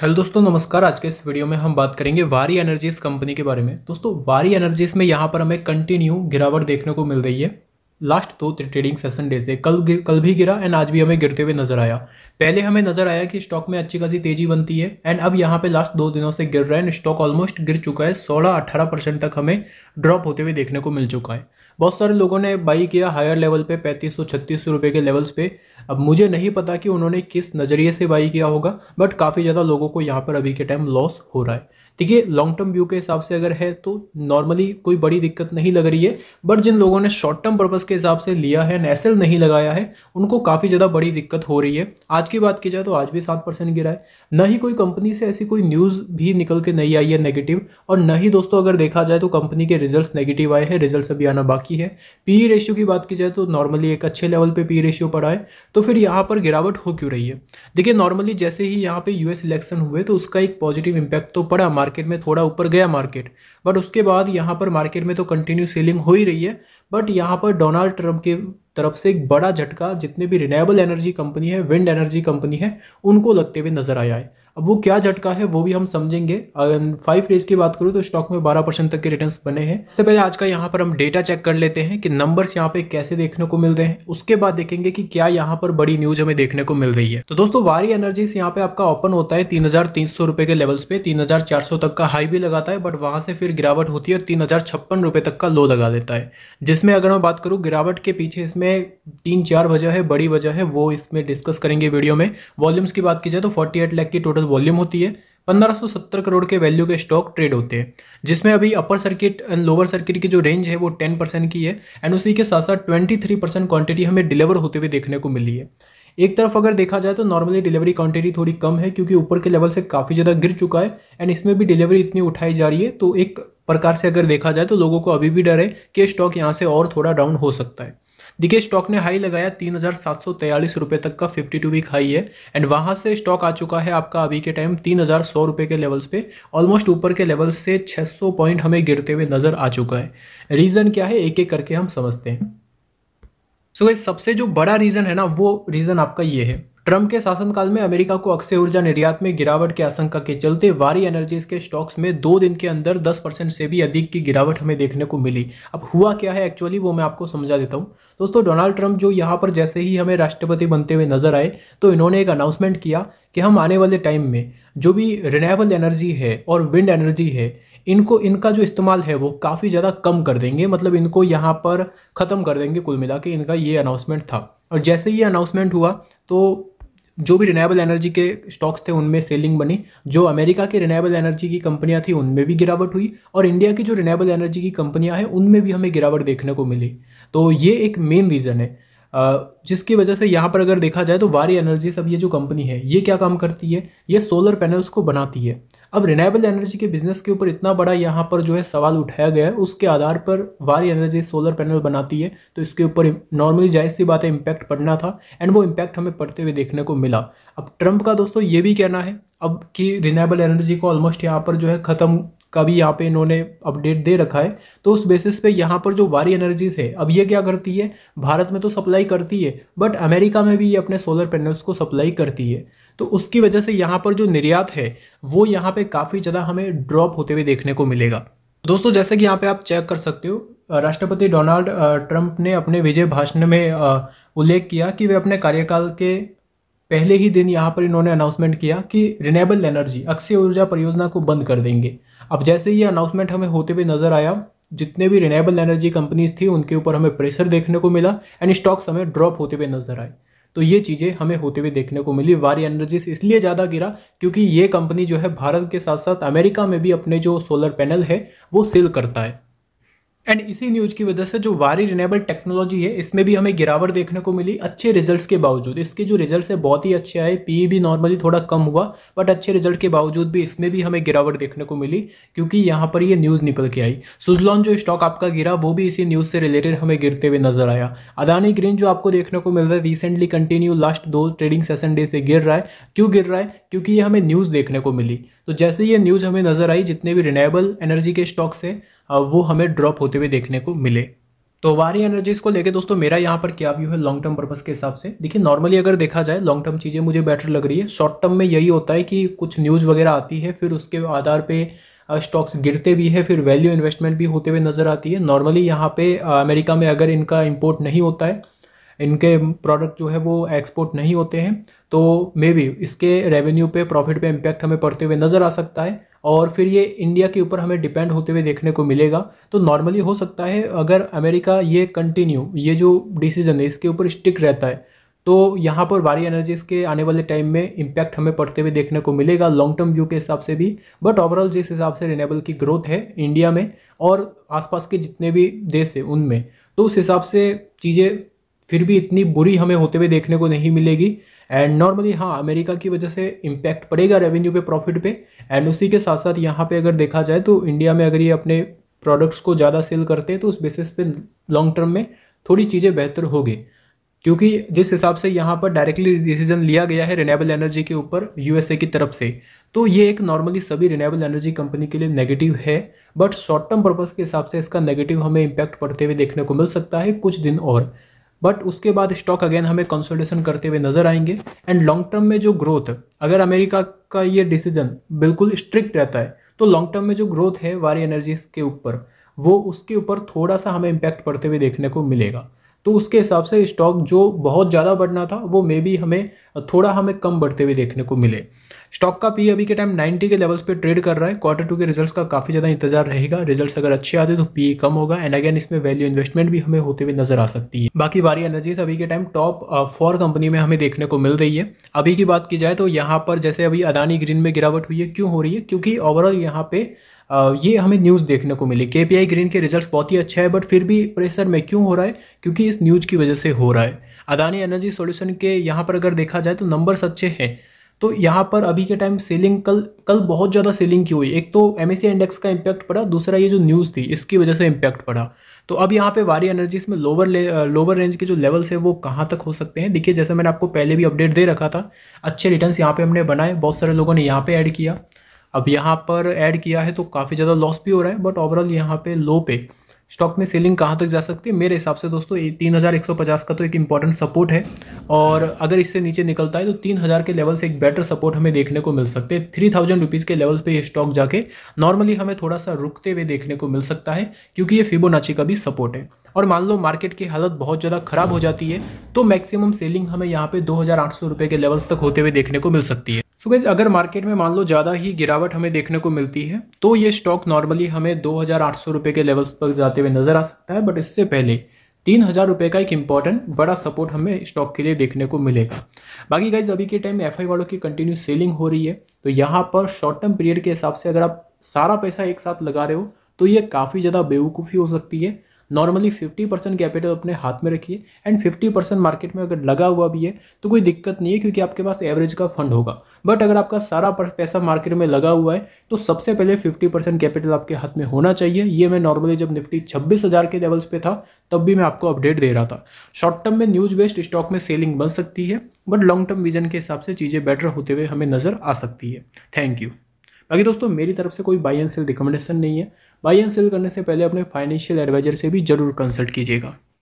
hello दोस्तों नमस्कार आज के इस वीडियो में हम बात करेंगे वारी एनर्जीज कंपनी के बारे में दोस्तों वारी एनर्जीज में यहाँ पर हमें कंटिन्यू गिरावट देखने को मिल रही है लास्ट दो तो ट्रेडिंग सेशन डे से कल कल भी गिरा एंड आज भी हमें गिरते हुए नजर आया पहले हमें नजर आया कि स्टॉक में अच्छी खासी तेजी बनती है एंड अब यहाँ पे लास्ट दो दिनों से गिर रहा है स्टॉक ऑलमोस्ट गिर चुका है सोलह अठारह परसेंट तक हमें ड्रॉप होते हुए देखने को मिल चुका है बहुत सारे लोगों ने बाई किया हायर लेवल पे पैंतीस सौ छत्तीस सौ रुपये के लेवल्स पे अब मुझे नहीं पता कि उन्होंने किस नज़रिए से बाई किया होगा बट काफ़ी ज़्यादा लोगों को यहाँ पर अभी के टाइम लॉस हो रहा है ठीक है लॉन्ग टर्म व्यू के हिसाब से अगर है तो नॉर्मली कोई बड़ी दिक्कत नहीं लग रही है बट जिन लोगों ने शॉर्ट टर्म पर्पज़ के हिसाब से लिया है नेसल नहीं लगाया है उनको काफ़ी ज़्यादा बड़ी दिक्कत हो रही है आज की बात की जाए तो आज भी सात परसेंट गिरा है न ही कोई कंपनी से ऐसी कोई न्यूज़ भी निकल के नहीं आई है नेगेटिव और न ही दोस्तों अगर देखा जाए तो कंपनी के रिजल्ट नेगेटिव आए हैं रिजल्ट अभी आना बाकी बाकी है पी रेशियो e की बात की जाए तो नॉर्मली एक अच्छे लेवल पे पी रेशियो e पड़ा है तो फिर यहाँ पर गिरावट हो क्यों रही है देखिए नॉर्मली जैसे ही यहाँ पे यूएस इलेक्शन हुए तो उसका एक पॉजिटिव इम्पैक्ट तो पड़ा मार्केट में थोड़ा ऊपर गया मार्केट बट उसके बाद यहाँ पर मार्केट में तो कंटिन्यू सेलिंग हो ही रही है बट यहाँ पर डोनाल्ड ट्रंप के तरफ से एक बड़ा झटका जितने भी रिनेबल एनर्जी कंपनी है विंड एनर्जी कंपनी है उनको लगते हुए नजर आया है अब वो क्या झटका है वो भी हम समझेंगे अगर फाइव डेज की बात करूँ तो स्टॉक में बारह परसेंट तक के रिटर्न्स बने हैं सबसे पहले आज का यहाँ पर हम डेटा चेक कर लेते हैं कि नंबर्स यहाँ पे कैसे देखने को मिल रहे हैं उसके बाद देखेंगे कि क्या यहाँ पर बड़ी न्यूज हमें देखने को मिल रही है तो दोस्तों वारी एनर्जीज यहाँ पे आपका ओपन होता है तीन हजार तीन सौ रुपए के लेवल्स पे तीन हजार चार सौ तक का हाई भी लगाता है बट वहां से फिर गिरावट होती है और तीन हजार छप्पन रुपए तक का लो लगा देता है जिसमें अगर मैं बात करूँ गिरावट के पीछे इसमें तीन चार वजह है बड़ी वजह है वो इसमें डिस्कस करेंगे वीडियो में वॉल्यूम्स की बात की जाए तो फोर्टी एट की टोटल पास वॉल्यूम होती है 1570 करोड़ के वैल्यू के स्टॉक ट्रेड होते हैं जिसमें अभी upper circuit and lower circuit की जो रेंज है वो 10 परसेंट की है एंड उसी के साथ साथ 23 परसेंट क्वांटिटी हमें डिलीवर होते हुए देखने को मिली है एक तरफ अगर देखा जाए तो नॉर्मली डिलीवरी क्वांटिटी थोड़ी कम है क्योंकि ऊपर के लेवल से काफ़ी ज़्यादा गिर चुका है एंड इसमें भी डिलीवरी इतनी उठाई जा रही है तो एक प्रकार से अगर देखा जाए तो लोगों को अभी भी डर है कि स्टॉक यहाँ से और थोड़ा डाउन हो सकता है देखिए स्टॉक ने हाई लगाया तीन हज़ार सात सौ रुपये तक का फिफ्टी टू वीक हाई है एंड वहाँ से स्टॉक आ चुका है आपका अभी के टाइम तीन हज़ार सौ रुपये के लेवल्स पे ऑलमोस्ट ऊपर के लेवल से छः सौ पॉइंट हमें गिरते हुए नज़र आ चुका है रीज़न क्या है एक एक करके हम समझते हैं सो so, सबसे जो बड़ा रीज़न है ना वो रीज़न आपका ये है ट्रंप के शासनकाल में अमेरिका को अक्षय ऊर्जा निर्यात में गिरावट की आशंका के चलते वारी एनर्जीज के स्टॉक्स में दो दिन के अंदर 10 परसेंट से भी अधिक की गिरावट हमें देखने को मिली अब हुआ क्या है एक्चुअली वो मैं आपको समझा देता हूँ दोस्तों डोनाल्ड ट्रंप जो यहाँ पर जैसे ही हमें राष्ट्रपति बनते हुए नजर आए तो इन्होंने एक अनाउंसमेंट किया कि हम आने वाले टाइम में जो भी रिनेबल एनर्जी है और विंड एनर्जी है इनको इनका जो इस्तेमाल है वो काफ़ी ज़्यादा कम कर देंगे मतलब इनको यहाँ पर ख़त्म कर देंगे कुल मिला के इनका ये अनाउंसमेंट था और जैसे ही अनाउंसमेंट हुआ तो जो भी रिनाइबल एनर्जी के स्टॉक्स थे उनमें सेलिंग बनी जो अमेरिका के रिनेबल एनर्जी की कंपनियां थी उनमें भी गिरावट हुई और इंडिया की जो रिनाएबल एनर्जी की कंपनियां हैं उनमें भी हमें गिरावट देखने को मिली तो ये एक मेन रीज़न है जिसकी वजह से यहाँ पर अगर देखा जाए तो वारी एनर्जी सब ये जो कंपनी है ये क्या काम करती है ये सोलर पैनल्स को बनाती है अब रिनाइबल एनर्जी के बिजनेस के ऊपर इतना बड़ा यहाँ पर जो है सवाल उठाया गया है उसके आधार पर वारी एनर्जी सोलर पैनल बनाती है तो इसके ऊपर नॉर्मली जायज सी बात है इम्पैक्ट पड़ना था एंड वो इम्पैक्ट हमें पड़ते हुए देखने को मिला अब ट्रंप का दोस्तों ये भी कहना है अब कि रिनाइबल एनर्जी को ऑलमोस्ट यहाँ पर जो है ख़त्म का भी यहाँ पे इन्होंने अपडेट दे रखा है तो उस बेसिस पे यहाँ पर जो वारी एनर्जीज है अब ये क्या करती है भारत में तो सप्लाई करती है बट अमेरिका में भी ये अपने सोलर पैनल्स को सप्लाई करती है तो उसकी वजह से यहाँ पर जो निर्यात है वो यहाँ पर काफ़ी ज़्यादा हमें ड्रॉप होते हुए देखने को मिलेगा दोस्तों जैसे कि यहाँ पर आप चेक कर सकते हो राष्ट्रपति डोनाल्ड ट्रंप ने अपने विजय भाषण में उल्लेख किया कि वे अपने कार्यकाल के पहले ही दिन यहाँ पर इन्होंने अनाउंसमेंट किया कि रिनेबल एनर्जी अक्षय ऊर्जा परियोजना को बंद कर देंगे अब जैसे ही अनाउंसमेंट हमें होते हुए नजर आया जितने भी रिनेबल एनर्जी कंपनीज थी उनके ऊपर हमें प्रेशर देखने को मिला एंड स्टॉक्स हमें ड्रॉप होते हुए नजर आए तो ये चीज़ें हमें होते हुए देखने को मिली वारी एनर्जीज इसलिए ज़्यादा गिरा क्योंकि ये कंपनी जो है भारत के साथ साथ अमेरिका में भी अपने जो सोलर पैनल है वो सेल करता है एंड इसी न्यूज़ की वजह से जो वारी रिनेबल टेक्नोलॉजी है इसमें भी हमें गिरावट देखने को मिली अच्छे रिजल्ट्स के बावजूद इसके जो रिजल्ट्स है बहुत ही अच्छे आए पी e भी नॉर्मली थोड़ा कम हुआ बट अच्छे रिजल्ट के बावजूद भी इसमें भी हमें गिरावट देखने को मिली क्योंकि यहाँ पर ये न्यूज़ निकल के आई सुजलॉन जो स्टॉक आपका गिरा वो भी इसी न्यूज़ से रिलेटेड हमें गिरते हुए नजर आया अदानी ग्रीन जो आपको देखने को मिल रहा है रिसेंटली कंटिन्यू लास्ट दो ट्रेडिंग सेशन डे से गिर रहा है क्यों गिर रहा है क्योंकि ये हमें न्यूज़ देखने को मिली तो जैसे ये न्यूज़ हमें नज़र आई जितने भी रिनेबल एनर्जी के स्टॉक्स हैं वो हमें ड्रॉप होते हुए देखने को मिले तो वारी एनर्जीज को लेके दोस्तों मेरा यहाँ पर क्या व्यू है लॉन्ग टर्म पर्पज़ के हिसाब से देखिए नॉर्मली अगर देखा जाए लॉन्ग टर्म चीज़ें मुझे बेटर लग रही है शॉर्ट टर्म में यही होता है कि कुछ न्यूज़ वगैरह आती है फिर उसके आधार पे स्टॉक्स गिरते भी है फिर वैल्यू इन्वेस्टमेंट भी होते हुए नज़र आती है नॉर्मली यहाँ पे अमेरिका में अगर इनका इम्पोर्ट नहीं होता है इनके प्रोडक्ट जो है वो एक्सपोर्ट नहीं होते हैं तो मे बी इसके रेवेन्यू पे प्रॉफिट पे इम्पैक्ट हमें पड़ते हुए नज़र आ सकता है और फिर ये इंडिया के ऊपर हमें डिपेंड होते हुए देखने को मिलेगा तो नॉर्मली हो सकता है अगर अमेरिका ये कंटिन्यू ये जो डिसीजन है इसके ऊपर स्टिक रहता है तो यहाँ पर वारी एनर्जीज के आने वाले टाइम में इम्पैक्ट हमें पड़ते हुए देखने को मिलेगा लॉन्ग टर्म व्यू के हिसाब से भी बट ओवरऑल जिस हिसाब से रिनेबल की ग्रोथ है इंडिया में और आसपास के जितने भी देश है उनमें तो उस हिसाब से चीज़ें फिर भी इतनी बुरी हमें होते हुए देखने को नहीं मिलेगी एंड नॉर्मली हाँ अमेरिका की वजह से इम्पैक्ट पड़ेगा रेवेन्यू पे प्रॉफिट पे एंड उसी के साथ साथ यहाँ पे अगर देखा जाए तो इंडिया में अगर ये अपने प्रोडक्ट्स को ज़्यादा सेल करते हैं तो उस बेसिस पे लॉन्ग टर्म में थोड़ी चीज़ें बेहतर होगी क्योंकि जिस हिसाब से यहाँ पर डायरेक्टली डिसीजन लिया गया है रिनेबल एनर्जी के ऊपर यूएसए की तरफ से तो ये एक नॉर्मली सभी रिनेबल एनर्जी कंपनी के लिए नेगेटिव है बट शॉर्ट टर्म पर्पज़ के हिसाब से इसका नेगेटिव हमें इम्पैक्ट पड़ते हुए देखने को मिल सकता है कुछ दिन और बट उसके बाद स्टॉक अगेन हमें कंसोलिडेशन करते हुए नजर आएंगे एंड लॉन्ग टर्म में जो ग्रोथ अगर अमेरिका का ये डिसीजन बिल्कुल स्ट्रिक्ट रहता है तो लॉन्ग टर्म में जो ग्रोथ है वारी एनर्जीज के ऊपर वो उसके ऊपर थोड़ा सा हमें इम्पैक्ट पड़ते हुए देखने को मिलेगा तो उसके हिसाब से स्टॉक जो बहुत ज़्यादा बढ़ना था वो मे बी हमें थोड़ा हमें कम बढ़ते हुए देखने को मिले स्टॉक का पी अभी के टाइम 90 के लेवल्स पे ट्रेड कर रहा है क्वार्टर टू के रिजल्ट्स का काफ़ी ज़्यादा इंतजार रहेगा रिजल्ट्स अगर अच्छे आते तो पी कम होगा एंड अगेन इसमें वैल्यू इन्वेस्टमेंट भी हमें होते हुए नजर आ सकती है बाकी वारी एनर्जीज अभी के टाइम टॉप फोर कंपनी में हमें देखने को मिल रही है अभी की बात की जाए तो यहाँ पर जैसे अभी अदानी ग्रीन में गिरावट हुई है क्यों हो रही है क्योंकि ओवरऑल यहाँ पे ये हमें न्यूज़ देखने को मिली के ग्रीन के रिजल्ट्स बहुत ही अच्छा है बट फिर भी प्रेशर में क्यों हो रहा है क्योंकि इस न्यूज़ की वजह से हो रहा है अदानी एनर्जी सॉल्यूशन के यहाँ पर अगर देखा जाए तो नंबर्स अच्छे हैं तो यहाँ पर अभी के टाइम सेलिंग कल कल बहुत ज़्यादा सेलिंग की हुई एक तो एम इंडेक्स का इम्पैक्ट पड़ा दूसरा ये जो न्यूज़ थी इसकी वजह से इम्पैक्ट पड़ा तो अब यहाँ पे वारी एनर्जीज में लोअर लोअर रेंज के जो लेवल्स है वो कहाँ तक हो सकते हैं देखिए जैसे मैंने आपको पहले भी अपडेट दे रखा था अच्छे रिटर्न्स यहाँ पे हमने बनाए बहुत सारे लोगों ने यहाँ पे ऐड किया अब यहाँ पर ऐड किया है तो काफ़ी ज़्यादा लॉस भी हो रहा है बट ओवरऑल यहाँ पे लो पे स्टॉक में सेलिंग कहाँ तक जा सकती है मेरे हिसाब से दोस्तों तीन हज़ार एक सौ पचास का तो एक इम्पॉर्टेंट सपोर्ट है और अगर इससे नीचे निकलता है तो तीन हज़ार के लेवल से एक बेटर सपोर्ट हमें देखने को मिल सकते हैं थ्री थाउजेंड रुपीज़ के लेवल पर ये स्टॉक जाके नॉर्मली हमें थोड़ा सा रुकते हुए देखने को मिल सकता है क्योंकि ये फिबोनाची का भी सपोर्ट है और मान लो मार्केट की हालत बहुत ज़्यादा ख़राब हो जाती है तो मैक्सिमम सेलिंग हमें यहाँ पे दो हज़ार आठ सौ रुपये के लेवल्स तक होते हुए देखने को मिल सकती है सो गैज अगर मार्केट में मान लो ज़्यादा ही गिरावट हमें देखने को मिलती है तो ये स्टॉक नॉर्मली हमें दो हज़ार रुपये के लेवल्स पर जाते हुए नज़र आ सकता है बट इससे पहले तीन हज़ार रुपये का एक इंपॉर्टेंट बड़ा सपोर्ट हमें स्टॉक के लिए देखने को मिलेगा बाकी गाइज अभी के टाइम में एफ वालों की कंटिन्यू सेलिंग हो रही है तो यहाँ पर शॉर्ट टर्म पीरियड के हिसाब से अगर आप सारा पैसा एक साथ लगा रहे हो तो ये काफ़ी ज़्यादा बेवकूफ़ी हो सकती है नॉर्मली फिफ्टी परसेंट कैपिटल अपने हाथ में रखिए एंड फिफ्टी परसेंट मार्केट में अगर लगा हुआ भी है तो कोई दिक्कत नहीं है क्योंकि आपके पास एवरेज का फंड होगा बट अगर आपका सारा पैसा मार्केट में लगा हुआ है तो सबसे पहले फिफ्टी परसेंट कैपिटल आपके हाथ में होना चाहिए ये मैं नॉर्मली जब निफ्टी छब्बीस हज़ार के लेवल्स पे था तब भी मैं आपको अपडेट दे रहा था शॉर्ट टर्म में न्यूज बेस्ड स्टॉक में सेलिंग बन सकती है बट लॉन्ग टर्म विजन के हिसाब से चीज़ें बेटर होते हुए हमें नज़र आ सकती है थैंक यू बाकी दोस्तों मेरी तरफ से कोई बाई एंड सेल रिकमेंडेशन नहीं है बाई एंड सेल करने से पहले अपने फाइनेंशियल एडवाइजर से भी जरूर कंसल्ट कीजिएगा